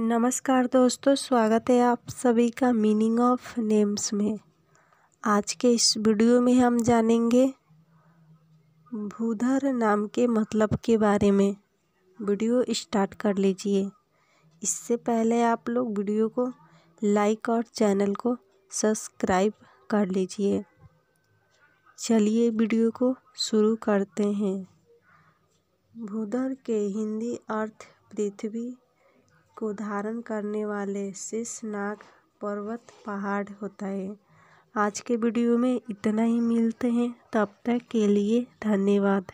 नमस्कार दोस्तों स्वागत है आप सभी का मीनिंग ऑफ नेम्स में आज के इस वीडियो में हम जानेंगे भूधर नाम के मतलब के बारे में वीडियो स्टार्ट कर लीजिए इससे पहले आप लोग वीडियो को लाइक और चैनल को सब्सक्राइब कर लीजिए चलिए वीडियो को शुरू करते हैं भूधर के हिंदी अर्थ पृथ्वी को धारण करने वाले नाग पर्वत पहाड़ होता है आज के वीडियो में इतना ही मिलते हैं तब तक के लिए धन्यवाद